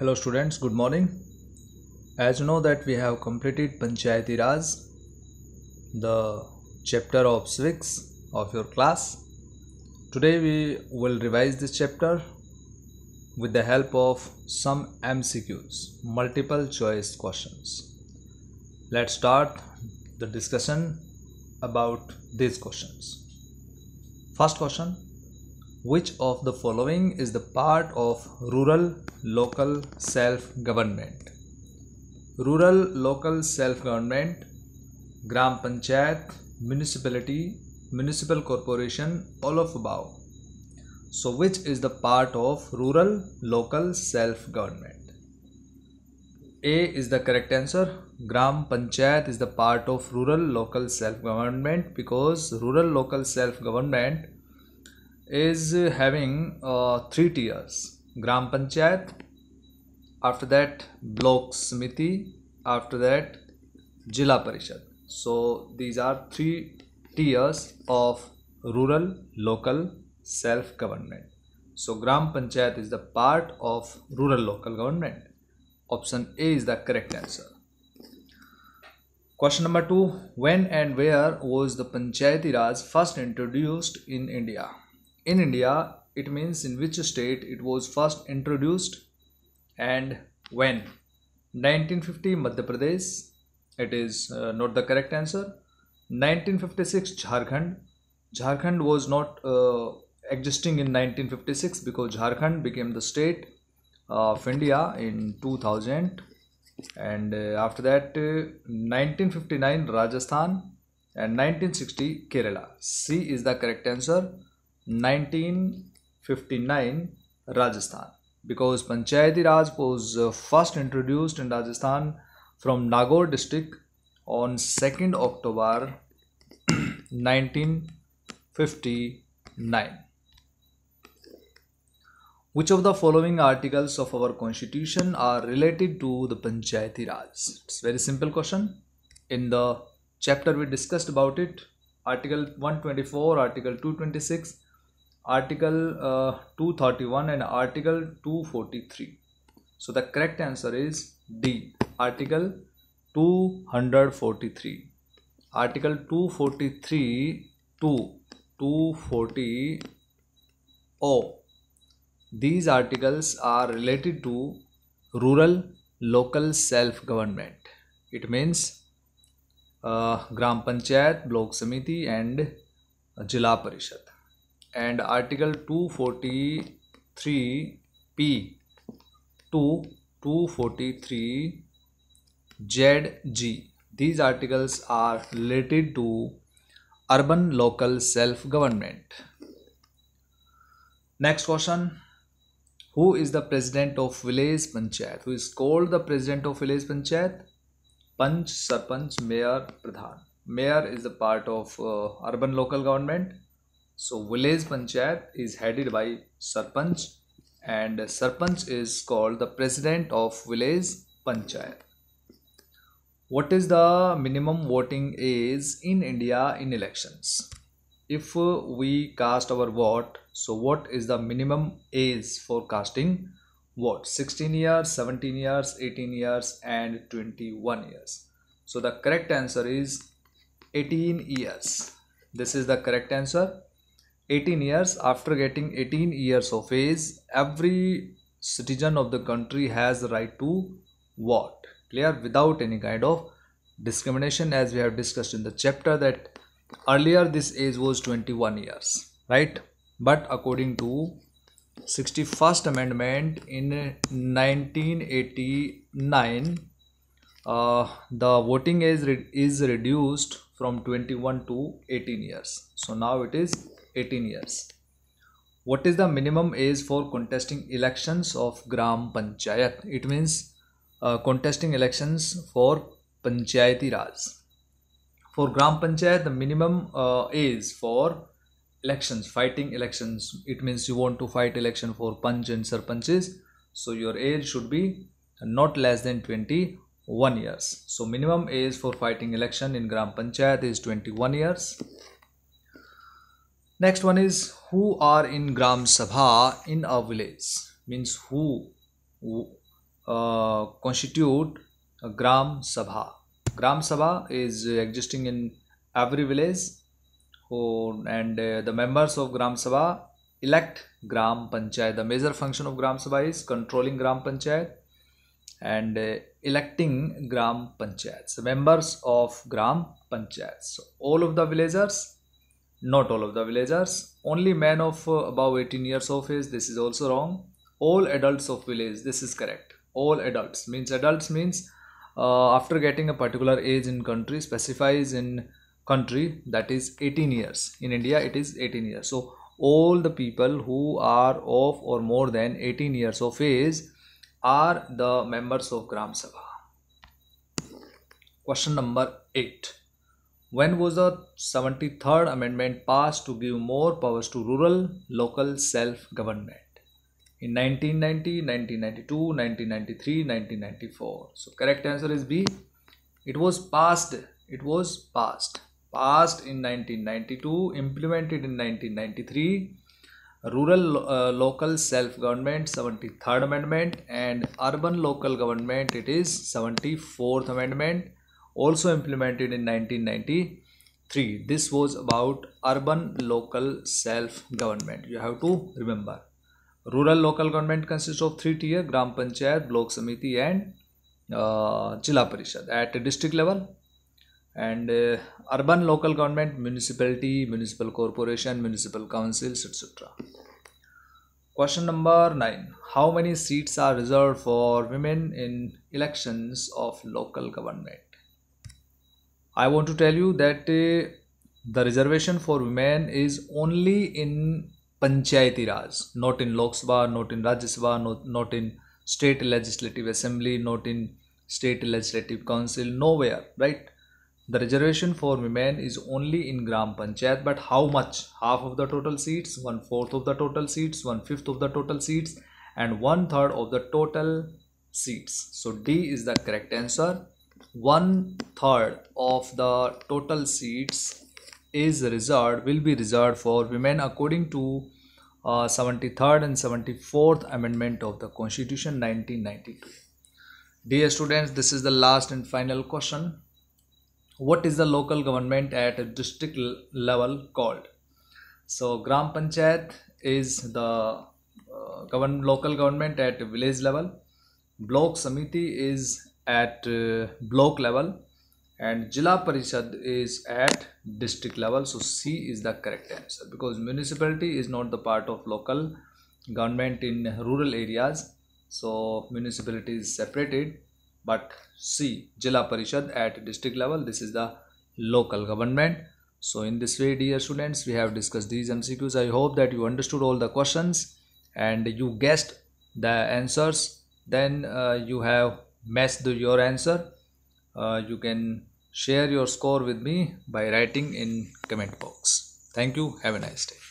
Hello students, good morning. As you know that we have completed Panchayati Raj, the chapter of civics of your class. Today we will revise this chapter with the help of some MCQs, multiple choice questions. Let's start the discussion about these questions. First question which of the following is the part of rural local self government rural local self government gram panchayat municipality municipal corporation all of above so which is the part of rural local self government a is the correct answer gram panchayat is the part of rural local self government because rural local self government is having uh, three tiers gram panchayat after that block smiti after that jila parishad so these are three tiers of rural local self government so gram panchayat is the part of rural local government option a is the correct answer Question number two When and where was the Panchayati Raj first introduced in India? in India, it means in which state it was first introduced and when. 1950 Madhya Pradesh, it is uh, not the correct answer. 1956 Jharkhand, Jharkhand was not uh, existing in 1956 because Jharkhand became the state of India in 2000 and uh, after that uh, 1959 Rajasthan and 1960 Kerala. C is the correct answer. 1959 Rajasthan because Panchayati Raj was uh, first introduced in Rajasthan from Nagaur district on 2nd October 1959. Which of the following articles of our constitution are related to the Panchayati Raj? It's very simple question. In the chapter we discussed about it, Article 124, Article 226, Article uh, 231 and Article 243. So the correct answer is D. Article 243. Article 243 2 These articles are related to rural local self-government. It means uh, Gram Panchayat, Block Samiti and Jila Parishad and article 243 p to 243 zg these articles are related to urban local self government next question who is the president of village panchayat who is called the president of village panchayat panch sarpanch mayor pradhan mayor is a part of uh, urban local government so village panchayat is headed by sarpanch and sarpanch is called the president of village panchayat. What is the minimum voting age in India in elections? If we cast our vote, so what is the minimum age for casting vote? 16 years, 17 years, 18 years and 21 years. So the correct answer is 18 years. This is the correct answer 18 years after getting 18 years of age every citizen of the country has the right to vote clear without any kind of discrimination as we have discussed in the chapter that earlier this age was 21 years right but according to 61st amendment in 1989 uh, the voting age is reduced from 21 to 18 years so now it is 18 years. What is the minimum age for contesting elections of Gram Panchayat? It means uh, contesting elections for Panchayati Raj. For Gram Panchayat, the minimum uh, age for elections, fighting elections, it means you want to fight election for Panch and Sarpanches. So your age should be not less than 21 years. So minimum age for fighting election in Gram Panchayat is 21 years next one is who are in gram sabha in a village means who uh, constitute a gram sabha gram sabha is existing in every village and uh, the members of gram sabha elect gram panchayat the major function of gram sabha is controlling gram panchayat and uh, electing gram panchayats members of gram panchayats so all of the villagers not all of the villagers, only men of uh, above 18 years of age, this is also wrong. All adults of village, this is correct. All adults means adults means uh, after getting a particular age in country specifies in country that is 18 years. In India it is 18 years. So all the people who are of or more than 18 years of age are the members of Gram Sabha. Question number 8. When was the 73rd Amendment passed to give more powers to rural local self-government? In 1990, 1992, 1993, 1994. So correct answer is B. It was passed. It was passed. Passed in 1992, implemented in 1993. Rural uh, local self-government 73rd amendment and urban local government it is 74th amendment also implemented in 1993 this was about urban local self government you have to remember rural local government consists of three tier gram panchayat block samiti and uh, parishad at district level and uh, urban local government municipality municipal corporation municipal councils etc question number 9 how many seats are reserved for women in elections of local government I want to tell you that uh, the reservation for women is only in Panchayati Raj, not in Lok Sabha, not in Rajya Sabha, not, not in State Legislative Assembly, not in State Legislative Council, nowhere, right? The reservation for women is only in Gram Panchayat, but how much? Half of the total seats, one fourth of the total seats, one fifth of the total seats, and one third of the total seats. So D is the correct answer one third of the total seats is reserved will be reserved for women according to uh, 73rd and 74th amendment of the constitution 1992 dear students this is the last and final question what is the local government at a district level called so gram panchayat is the uh, govern local government at village level block samiti is at uh, block level and Jila Parishad is at district level. So C is the correct answer because municipality is not the part of local government in rural areas. So municipality is separated but C Jila Parishad at district level this is the local government. So in this way dear students we have discussed these MCQs. I hope that you understood all the questions and you guessed the answers then uh, you have match the, your answer uh, you can share your score with me by writing in comment box thank you have a nice day